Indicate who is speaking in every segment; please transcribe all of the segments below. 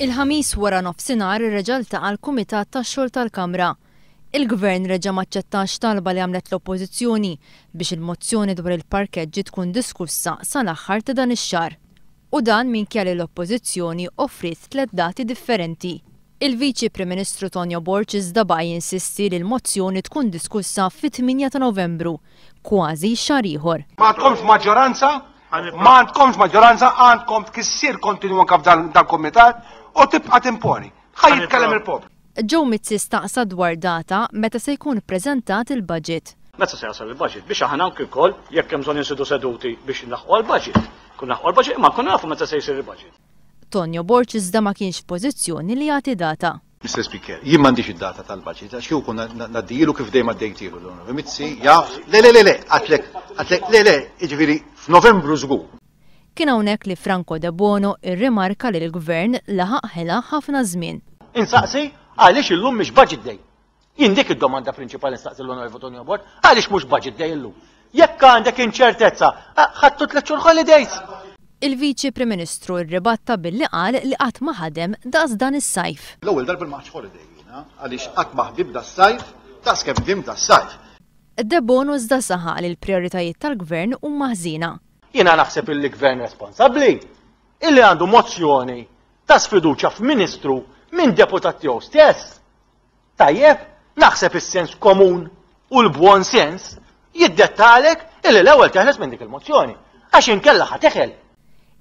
Speaker 1: Il-ħamis wara nofsinhar ir-reġal ta' għal kumitat tax-xogħol tal-Kamra. Il-Gvern reġa' maċċettax talba li għamlet l-Oppożizzjoni biex il-mozzjoni dwar il-parkeġġi tkun diskussa sal-aħħar ta' dan ix-xahar. U dan minkja li l-Oppożizzjoni offrit tliet dati differenti. Il-Viċi Prim-Ministru Tonja Borċis daba insisti li l-mozzjoni tkun diskussa fit-8 ta' Novembru, kważi xar ieħor.
Speaker 2: Ma tkomx maġġoranza Ma għandkomx maġġoranza, għandkom kissir kontinwa kaf dal-komitat u tibqa timponi. Ħaj jitkellem il pop
Speaker 1: Ġew Mitzi staqsa dwar data meta se jkun prezentat il-budget.
Speaker 2: Meta se jasal il-budget biex
Speaker 3: aħna anki wkoll jekk hemm bżonn insidu seduti biex naħqu l-budget. Kun naħqu l-budget imma kun nafu meta se jsir
Speaker 1: il-budget. Tonjo Borċ iżda ma kienx pożizzjoni li jagħti data.
Speaker 3: Mr. Speaker, jien m'għandix id-data tal-budget, għax jew kun naddijilu kif dejjem għaddejtilu l-unu. Mitzi, jaf, le le le le, għatlek Għatlek, le, le, iġviri, f'Novembru żgur.
Speaker 1: Kien hawnhekk li Franco De Bono irrimarka li l-gvern laħaq ħela ħafna żmien.
Speaker 3: Insaqsi, għaliex illum mhix budget day. Jien dik id-domanda prinċipali nistaqsi l-Onorevoli Tonio Bord, għaliex mhux budget day illum.
Speaker 1: Jekk għandek inċertezza, ħattu tliet xhur holidays. Il-Viċi Prim Ministru rribatta billi qal li qatt ma ħadem daqs dan is-sajf.
Speaker 3: L-ewwel darba ma holiday għaliex qatt ma ħbib das-sajf, tas kemm dim das-sajf.
Speaker 1: De bonus da saħa li l-prioritajiet tal-gvern u maħżina.
Speaker 3: Jina naħseb il-gvern responsabli, illi għandu mozzjoni ta' sfiduċa f'ministru minn deputat jow stess. Tajjeb, naħseb is-sens komun u l-buon sens jiddettalek illi l-ewwel teħles minn dik il-mozzjoni
Speaker 1: għax inkella ħateħel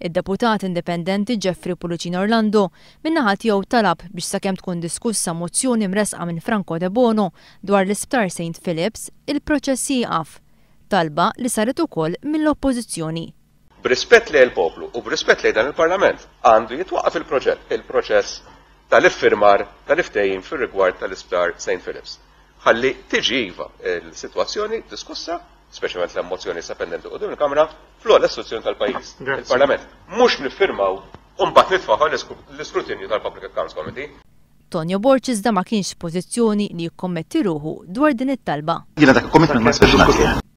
Speaker 1: Id-deputat indipendenti Jeffrey Pulucin Orlando minnaħa jow talab biex sakemm tkun diskussa mozzjoni mresqa minn Franco de Bono dwar l-isptar St. Philips il-proċess jieqaf. Talba li saret ukoll mill-oppożizzjoni.
Speaker 2: Brispett li l-poplu u brispett li dan il-Parlament għandu jitwaqaf il-proġett il-proċess tal-iffirmar tal-iftejjin fir-rigward tal-isptar St. Philips. Ħalli tiġi iva il-sitwazzjoni diskussa specialment l-emozjoni sa' pendenti qudiem il-Kamra flu l istituzzjoni tal-pajjiż, il-Parlament. Mhux niffirmaw u mbagħad nitfaħħar l-iskrutinju tal-Public Accounts Committee.
Speaker 1: Tonio Borċis da ma kienx pożizzjoni li jikkommetti ruħu dwar din it-talba.
Speaker 2: Jiena
Speaker 3: dak kommitment ma speċjalment.